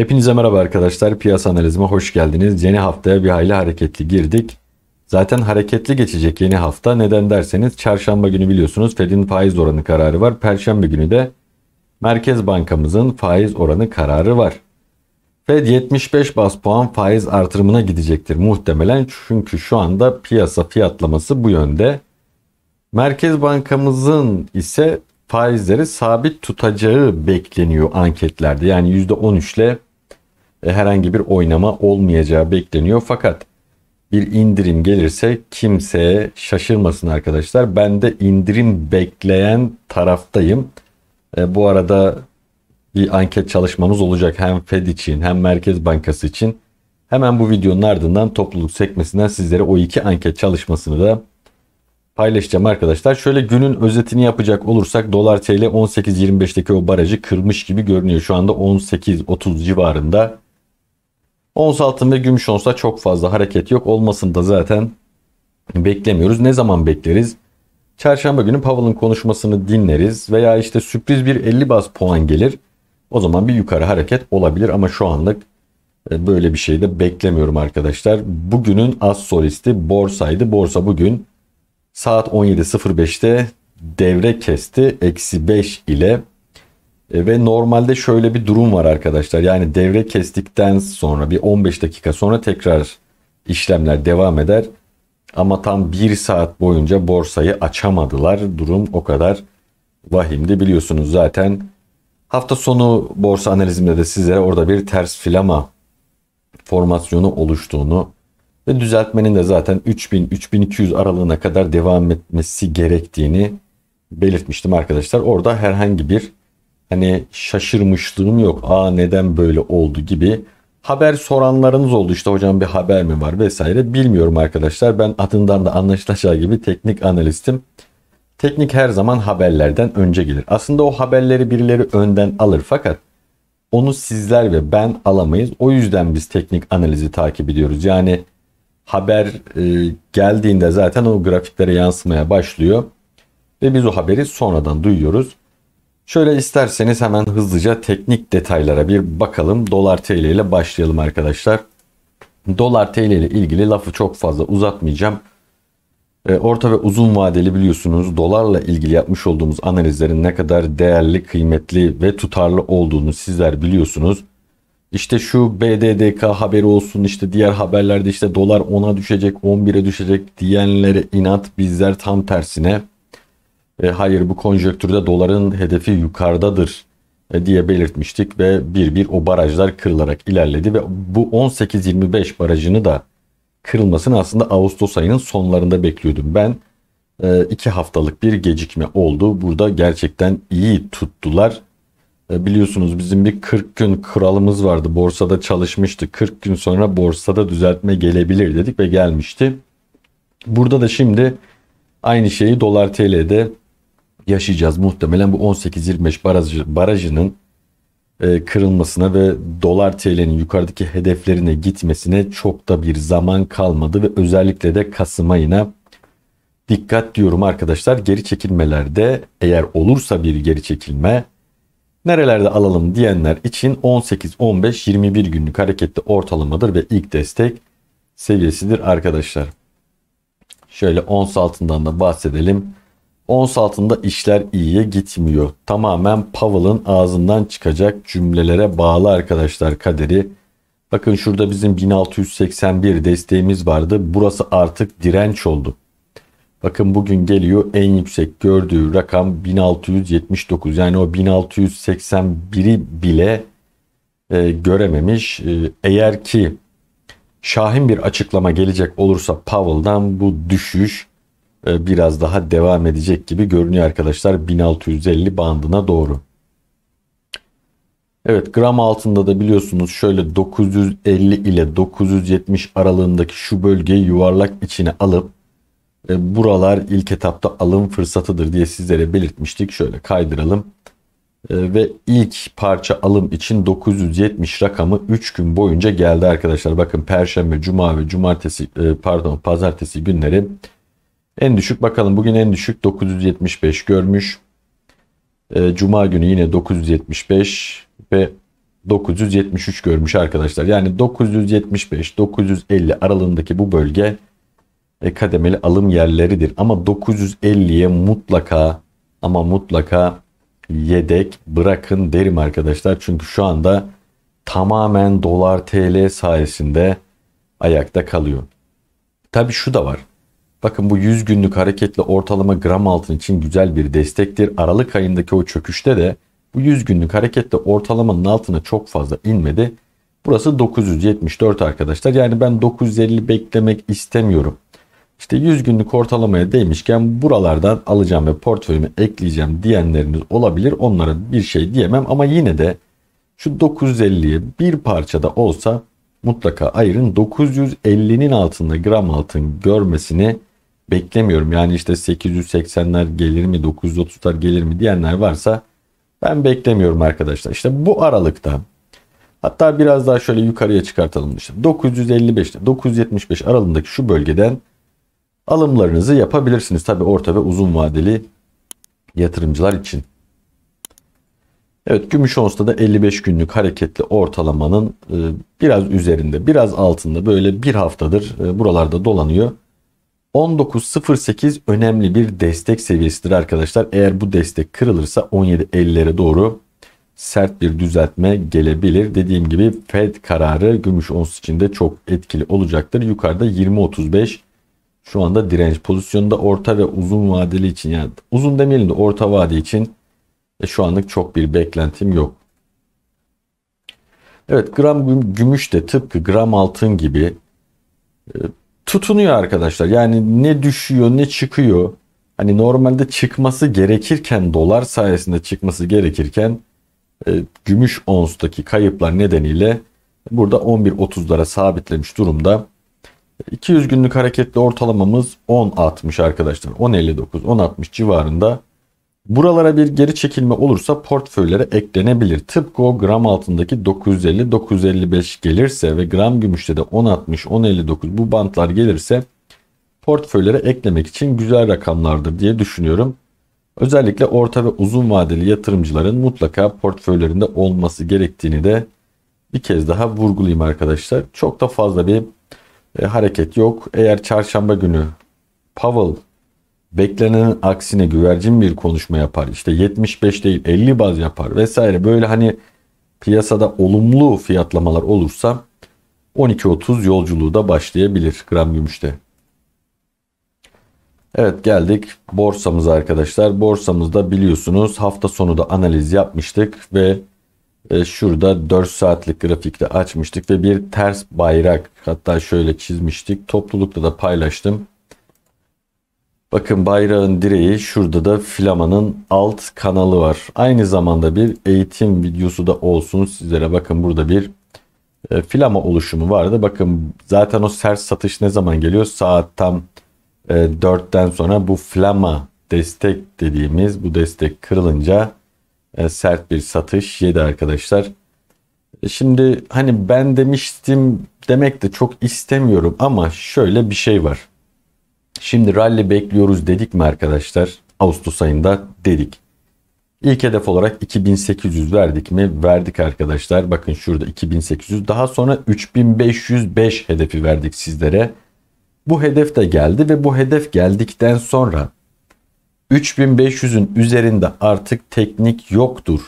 Hepinize merhaba arkadaşlar. Piyasa analizime hoş geldiniz. Yeni haftaya bir hayli hareketli girdik. Zaten hareketli geçecek yeni hafta. Neden derseniz çarşamba günü biliyorsunuz Fed'in faiz oranı kararı var. Perşembe günü de Merkez Bankamızın faiz oranı kararı var. Fed 75 bas puan faiz artırımına gidecektir muhtemelen. Çünkü şu anda piyasa fiyatlaması bu yönde. Merkez Bankamızın ise faizleri sabit tutacağı bekleniyor anketlerde. Yani %13 ile e, herhangi bir oynama olmayacağı bekleniyor. Fakat bir indirim gelirse kimseye şaşırmasın arkadaşlar. Ben de indirim bekleyen taraftayım. E, bu arada bir anket çalışmamız olacak hem Fed için hem Merkez Bankası için. Hemen bu videonun ardından topluluk sekmesinden sizlere o iki anket çalışmasını da paylaşacağım arkadaşlar. Şöyle günün özetini yapacak olursak dolar TL 18.25'teki o barajı kırmış gibi görünüyor. Şu anda 18.30 civarında Ons altın ve gümüş onsta çok fazla hareket yok. Olmasını da zaten beklemiyoruz. Ne zaman bekleriz? Çarşamba günü Powell'ın konuşmasını dinleriz veya işte sürpriz bir 50 baz puan gelir. O zaman bir yukarı hareket olabilir ama şu anlık e, böyle bir şey de beklemiyorum arkadaşlar. Bugünün az solisti borsaydı. Borsa bugün saat 17.05'te devre kesti. Eksi 5 ile e, ve normalde şöyle bir durum var arkadaşlar. Yani devre kestikten sonra bir 15 dakika sonra tekrar işlemler devam eder. Ama tam 1 saat boyunca borsayı açamadılar. Durum o kadar vahimdi biliyorsunuz zaten. Hafta sonu borsa analizimde de sizlere orada bir ters filama formasyonu oluştuğunu ve düzeltmenin de zaten 3000-3200 aralığına kadar devam etmesi gerektiğini belirtmiştim arkadaşlar. Orada herhangi bir hani şaşırmışlığım yok. Aa neden böyle oldu gibi haber soranlarınız oldu. İşte hocam bir haber mi var vesaire. Bilmiyorum arkadaşlar. Ben adından da anlaşılacağı gibi teknik analistim. Teknik her zaman haberlerden önce gelir. Aslında o haberleri birileri önden alır fakat onu sizler ve ben alamayız. O yüzden biz teknik analizi takip ediyoruz. Yani haber e, geldiğinde zaten o grafiklere yansımaya başlıyor ve biz o haberi sonradan duyuyoruz. Şöyle isterseniz hemen hızlıca teknik detaylara bir bakalım. Dolar TL ile başlayalım arkadaşlar. Dolar TL ile ilgili lafı çok fazla uzatmayacağım. Ee, orta ve uzun vadeli biliyorsunuz dolarla ilgili yapmış olduğumuz analizlerin ne kadar değerli, kıymetli ve tutarlı olduğunu sizler biliyorsunuz. İşte şu BDDK haberi olsun işte diğer haberlerde işte dolar 10'a düşecek 11'e düşecek diyenlere inat bizler tam tersine e, hayır bu konjöktürde doların hedefi yukarıdadır e, diye belirtmiştik ve bir bir o barajlar kırılarak ilerledi ve bu 18-25 barajını da kırılmasını aslında Ağustos ayının sonlarında bekliyordum. Ben e, iki haftalık bir gecikme oldu. Burada gerçekten iyi tuttular. E, biliyorsunuz bizim bir 40 gün kralımız vardı. Borsada çalışmıştı. 40 gün sonra borsada düzeltme gelebilir dedik ve gelmişti. Burada da şimdi aynı şeyi dolar TL'de yaşayacağız. Muhtemelen bu 18-25 barajı, barajının e, kırılmasına ve dolar TL'nin yukarıdaki hedeflerine gitmesine çok da bir zaman kalmadı ve özellikle de Kasım ayına dikkat diyorum arkadaşlar. Geri çekilmelerde eğer olursa bir geri çekilme nerelerde alalım diyenler için 18 15 21 günlük harekette ortalamadır ve ilk destek seviyesidir arkadaşlar. Şöyle ons altından da bahsedelim. Ons altında işler iyiye gitmiyor. Tamamen Powell'ın ağzından çıkacak cümlelere bağlı arkadaşlar kaderi. Bakın şurada bizim 1681 desteğimiz vardı. Burası artık direnç oldu. Bakın bugün geliyor en yüksek gördüğü rakam 1679. Yani o 1681'i bile e, görememiş. E, eğer ki şahin bir açıklama gelecek olursa Powell'dan bu düşüş e, biraz daha devam edecek gibi görünüyor arkadaşlar 1650 bandına doğru. Evet gram altında da biliyorsunuz şöyle 950 ile 970 aralığındaki şu bölgeyi yuvarlak içine alıp e, buralar ilk etapta alım fırsatıdır diye sizlere belirtmiştik. Şöyle kaydıralım e, ve ilk parça alım için 970 rakamı 3 gün boyunca geldi arkadaşlar. Bakın perşembe, cuma ve cumartesi e, pardon pazartesi günleri en düşük bakalım bugün en düşük 975 görmüş. E, Cuma günü yine 975 ve 973 görmüş arkadaşlar. Yani 975-950 aralığındaki bu bölge e, kademeli alım yerleridir. Ama 950'ye mutlaka ama mutlaka yedek bırakın derim arkadaşlar. Çünkü şu anda tamamen dolar TL sayesinde ayakta kalıyor. Tabi şu da var. Bakın bu 100 günlük hareketli ortalama gram altın için güzel bir destektir. Aralık ayındaki o çöküşte de bu 100 günlük hareketli ortalamanın altına çok fazla inmedi. Burası 974 arkadaşlar. Yani ben 950 beklemek istemiyorum. İşte 100 günlük ortalamaya değmişken buralardan alacağım ve portföyümü ekleyeceğim diyenleriniz olabilir. Onlara bir şey diyemem ama yine de şu 950'yi bir parça da olsa mutlaka ayırın. 950'nin altında gram altın görmesini beklemiyorum. Yani işte 880'ler gelir mi 930'lar gelir mi diyenler varsa ben beklemiyorum arkadaşlar. İşte bu aralıkta hatta biraz daha şöyle yukarıya çıkartalım. işte 955 ile 975 aralığındaki şu bölgeden alımlarınızı yapabilirsiniz. Tabi orta ve uzun vadeli yatırımcılar için. Evet gümüş onsta da 55 günlük hareketli ortalamanın e, biraz üzerinde biraz altında böyle bir haftadır e, buralarda dolanıyor. 19.08 önemli bir destek seviyesidir arkadaşlar. Eğer bu destek kırılırsa 17.50'lere doğru sert bir düzeltme gelebilir. Dediğim gibi Fed kararı gümüş ons için de çok etkili olacaktır. Yukarıda 20.35 şu anda direnç pozisyonunda orta ve uzun vadeli için yani uzun demeyelim de orta vade için e, şu anlık çok bir beklentim yok. Evet gram gümüş de tıpkı gram altın gibi e, tutunuyor arkadaşlar. Yani ne düşüyor ne çıkıyor. Hani normalde çıkması gerekirken dolar sayesinde çıkması gerekirken e, gümüş onstaki kayıplar nedeniyle burada 11.30'lara sabitlemiş durumda. 200 günlük hareketli ortalamamız 10.60 arkadaşlar. 10.59 10.60 civarında Buralara bir geri çekilme olursa portföylere eklenebilir. Tıpkı o gram altındaki 950-955 gelirse ve gram gümüşte de 1060-1059 bu bantlar gelirse portföylere eklemek için güzel rakamlardır diye düşünüyorum. Özellikle orta ve uzun vadeli yatırımcıların mutlaka portföylerinde olması gerektiğini de bir kez daha vurgulayayım arkadaşlar. Çok da fazla bir e, hareket yok. Eğer çarşamba günü Powell Beklenenin aksine güvercin bir konuşma yapar. İşte 75 değil 50 baz yapar vesaire. Böyle hani piyasada olumlu fiyatlamalar olursa 12.30 yolculuğu da başlayabilir gram gümüşte. Evet geldik borsamıza arkadaşlar. Borsamızda biliyorsunuz hafta sonu da analiz yapmıştık ve e, şurada 4 saatlik grafikte açmıştık ve bir ters bayrak hatta şöyle çizmiştik. Toplulukta da paylaştım. Bakın bayrağın direği şurada da filamanın alt kanalı var. Aynı zamanda bir eğitim videosu da olsun sizlere. Bakın burada bir e, filama oluşumu vardı. Bakın zaten o sert satış ne zaman geliyor? Saat tam 4'ten e, sonra bu flama destek dediğimiz bu destek kırılınca e, sert bir satış yedi arkadaşlar. Şimdi hani ben demiştim demek de çok istemiyorum ama şöyle bir şey var. Şimdi rally bekliyoruz dedik mi arkadaşlar? Ağustos ayında dedik. İlk hedef olarak 2800 verdik mi? Verdik arkadaşlar. Bakın şurada 2800. Daha sonra 3505 hedefi verdik sizlere. Bu hedef de geldi ve bu hedef geldikten sonra 3500'ün üzerinde artık teknik yoktur.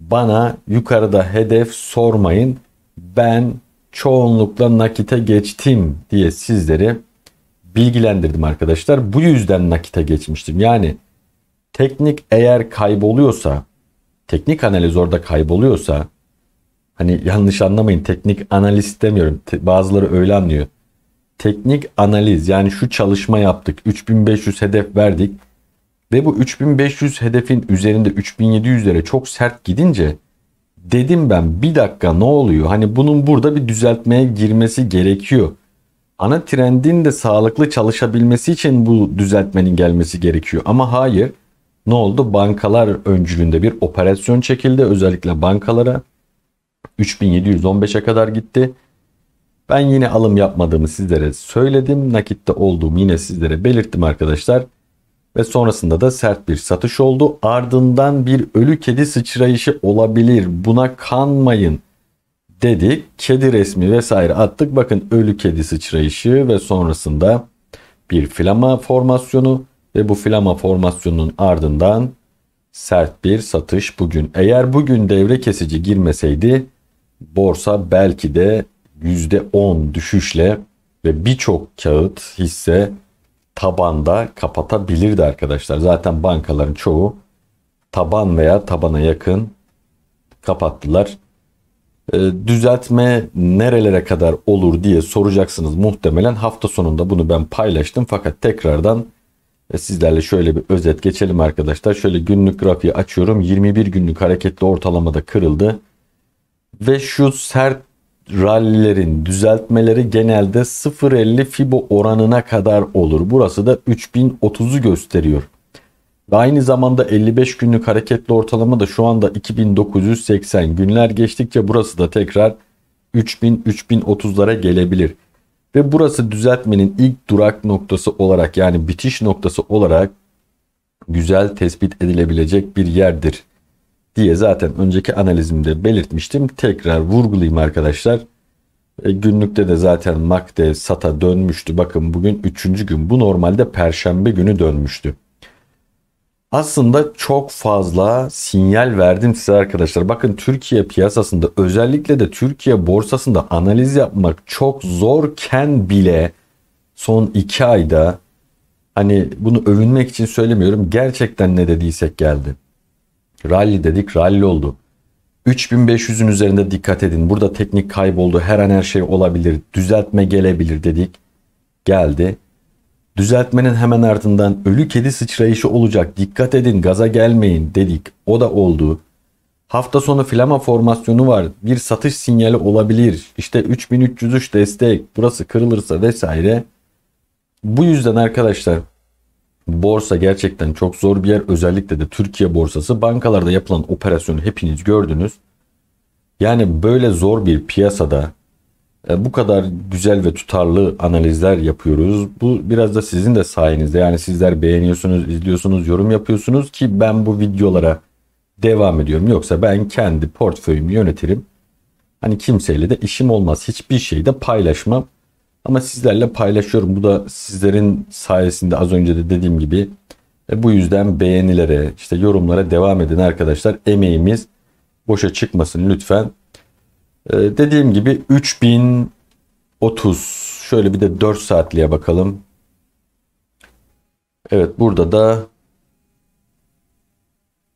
Bana yukarıda hedef sormayın. Ben çoğunlukla nakite geçtim diye sizlere bilgilendirdim arkadaşlar. Bu yüzden nakite geçmiştim. Yani teknik eğer kayboluyorsa, teknik analiz orada kayboluyorsa hani yanlış anlamayın teknik analiz demiyorum. bazıları öyle anlıyor. Teknik analiz yani şu çalışma yaptık. 3500 hedef verdik. Ve bu 3500 hedefin üzerinde 3700'lere çok sert gidince dedim ben bir dakika ne oluyor? Hani bunun burada bir düzeltmeye girmesi gerekiyor ana trendin de sağlıklı çalışabilmesi için bu düzeltmenin gelmesi gerekiyor. Ama hayır ne oldu? Bankalar öncülüğünde bir operasyon çekildi. Özellikle bankalara 3715'e kadar gitti. Ben yine alım yapmadığımı sizlere söyledim. Nakitte olduğumu yine sizlere belirttim arkadaşlar. Ve sonrasında da sert bir satış oldu. Ardından bir ölü kedi sıçrayışı olabilir. Buna kanmayın dedik. Kedi resmi vesaire attık. Bakın ölü kedi sıçrayışı ve sonrasında bir flama formasyonu ve bu flama formasyonunun ardından sert bir satış bugün. Eğer bugün devre kesici girmeseydi borsa belki de %10 düşüşle ve birçok kağıt hisse tabanda kapatabilirdi arkadaşlar. Zaten bankaların çoğu taban veya tabana yakın kapattılar. E, düzeltme nerelere kadar olur diye soracaksınız muhtemelen. Hafta sonunda bunu ben paylaştım fakat tekrardan e, sizlerle şöyle bir özet geçelim arkadaşlar. Şöyle günlük grafiği açıyorum. 21 günlük hareketli ortalamada kırıldı. Ve şu sert rallilerin düzeltmeleri genelde 0.50 Fibo oranına kadar olur. Burası da 3030'u gösteriyor. Ve aynı zamanda 55 günlük hareketli ortalama da şu anda 2980. Günler geçtikçe burası da tekrar 3000-3030'lara gelebilir. Ve burası düzeltmenin ilk durak noktası olarak yani bitiş noktası olarak güzel tespit edilebilecek bir yerdir diye zaten önceki analizimde belirtmiştim. Tekrar vurgulayayım arkadaşlar. E, günlükte de zaten MACD SATA dönmüştü. Bakın bugün 3. gün bu normalde perşembe günü dönmüştü. Aslında çok fazla sinyal verdim size arkadaşlar. Bakın Türkiye piyasasında özellikle de Türkiye borsasında analiz yapmak çok zorken bile son 2 ayda hani bunu övünmek için söylemiyorum. Gerçekten ne dediysek geldi. Rally dedik rally oldu. 3500'ün üzerinde dikkat edin. Burada teknik kayboldu. Her an her şey olabilir. Düzeltme gelebilir dedik. Geldi. Düzeltmenin hemen ardından ölü kedi sıçrayışı olacak dikkat edin gaza gelmeyin dedik. O da oldu. Hafta sonu flama formasyonu var. Bir satış sinyali olabilir. İşte 3303 destek. Burası kırılırsa vesaire. Bu yüzden arkadaşlar borsa gerçekten çok zor bir yer. Özellikle de Türkiye borsası. Bankalarda yapılan operasyonu hepiniz gördünüz. Yani böyle zor bir piyasada e, bu kadar güzel ve tutarlı analizler yapıyoruz. Bu biraz da sizin de sayenizde. Yani sizler beğeniyorsunuz, izliyorsunuz, yorum yapıyorsunuz ki ben bu videolara devam ediyorum. Yoksa ben kendi portföyümü yönetirim. Hani kimseyle de işim olmaz. Hiçbir şeyi de paylaşmam. Ama sizlerle paylaşıyorum. Bu da sizlerin sayesinde az önce de dediğim gibi e bu yüzden beğenilere, işte yorumlara devam edin arkadaşlar. Emeğimiz boşa çıkmasın lütfen. Ee, dediğim gibi 3030 şöyle bir de 4 saatliğe bakalım. Evet burada da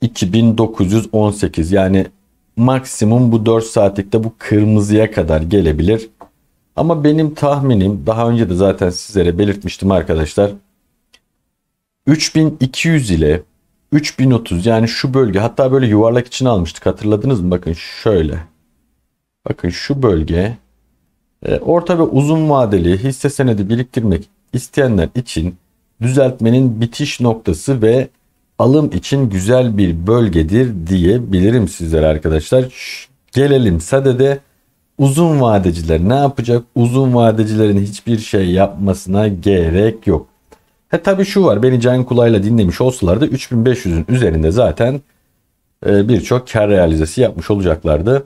2918 yani maksimum bu 4 saatlikte bu kırmızıya kadar gelebilir. Ama benim tahminim daha önce de zaten sizlere belirtmiştim arkadaşlar. 3200 ile 3030 yani şu bölge hatta böyle yuvarlak için almıştık hatırladınız mı? Bakın şöyle Bakın şu bölge e, orta ve uzun vadeli hisse senedi biriktirmek isteyenler için düzeltmenin bitiş noktası ve alım için güzel bir bölgedir diyebilirim sizlere arkadaşlar. Gelelim sadede uzun vadeciler ne yapacak? Uzun vadecilerin hiçbir şey yapmasına gerek yok. He tabi şu var beni Can Kulay'la dinlemiş olsalar da 3500'ün üzerinde zaten e, birçok kar realizesi yapmış olacaklardı.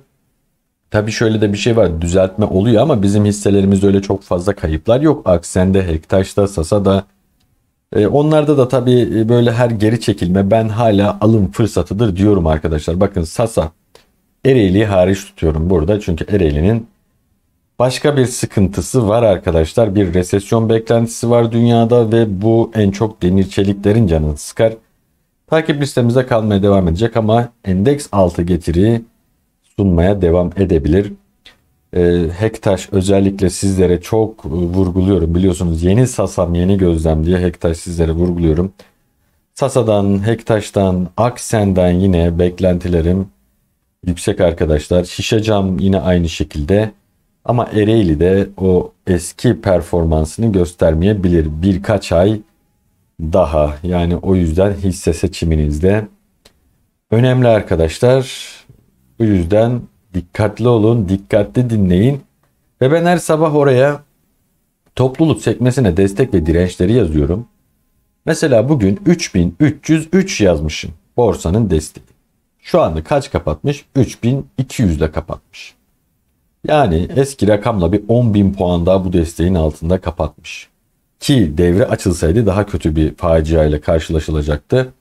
Tabii şöyle de bir şey var. Düzeltme oluyor ama bizim hisselerimizde öyle çok fazla kayıplar yok. Aksen'de, Hektaş'ta, Sasa'da. E, onlarda da tabii e, böyle her geri çekilme ben hala alım fırsatıdır diyorum arkadaşlar. Bakın Sasa Ereğli'yi hariç tutuyorum burada. Çünkü Ereğli'nin başka bir sıkıntısı var arkadaşlar. Bir resesyon beklentisi var dünyada ve bu en çok demir çeliklerin canını sıkar. Takip listemize kalmaya devam edecek ama endeks altı getiri sunmaya devam edebilir. E, Hektaş özellikle sizlere çok e, vurguluyorum. Biliyorsunuz yeni Sasam yeni gözlem diye Hektaş sizlere vurguluyorum. Sasa'dan, Hektaş'tan, Aksen'den yine beklentilerim yüksek arkadaşlar. Şişe cam yine aynı şekilde. Ama Ereğli de o eski performansını göstermeyebilir birkaç ay daha. Yani o yüzden hisse seçiminizde önemli arkadaşlar. Bu yüzden dikkatli olun, dikkatli dinleyin. Ve ben her sabah oraya topluluk sekmesine destek ve dirençleri yazıyorum. Mesela bugün 3303 yazmışım borsanın desteği. Şu anda kaç kapatmış? 3200 ile kapatmış. Yani eski rakamla bir 10.000 puan daha bu desteğin altında kapatmış. Ki devre açılsaydı daha kötü bir facia ile karşılaşılacaktı.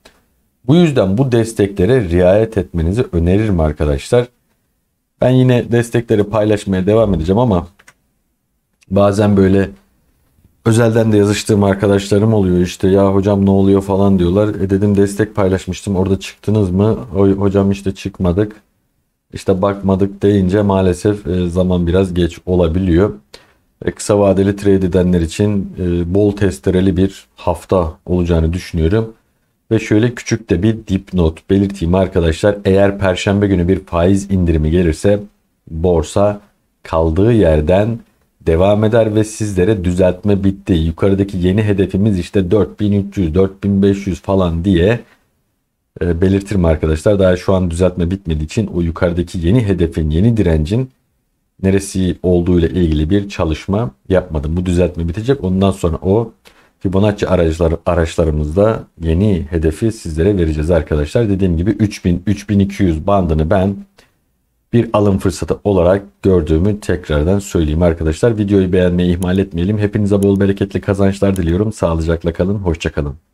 Bu yüzden bu desteklere riayet etmenizi öneririm arkadaşlar. Ben yine destekleri paylaşmaya devam edeceğim ama bazen böyle özelden de yazıştığım arkadaşlarım oluyor işte ya hocam ne oluyor falan diyorlar. E dedim destek paylaşmıştım orada çıktınız mı? Hocam işte çıkmadık. İşte bakmadık deyince maalesef e, zaman biraz geç olabiliyor. E, kısa vadeli trade edenler için e, bol testereli bir hafta olacağını düşünüyorum. Ve şöyle küçük de bir dipnot belirteyim arkadaşlar. Eğer perşembe günü bir faiz indirimi gelirse borsa kaldığı yerden devam eder ve sizlere düzeltme bitti. Yukarıdaki yeni hedefimiz işte 4300, 4500 falan diye e, belirtirim arkadaşlar. Daha şu an düzeltme bitmediği için o yukarıdaki yeni hedefin, yeni direncin neresi olduğu ile ilgili bir çalışma yapmadım. Bu düzeltme bitecek. Ondan sonra o Fibonacci araçlar, araçlarımızda yeni hedefi sizlere vereceğiz arkadaşlar. Dediğim gibi 3000-3200 bandını ben bir alım fırsatı olarak gördüğümü tekrardan söyleyeyim arkadaşlar. Videoyu beğenmeyi ihmal etmeyelim. Hepinize bol bereketli kazançlar diliyorum. Sağlıcakla kalın, hoşçakalın.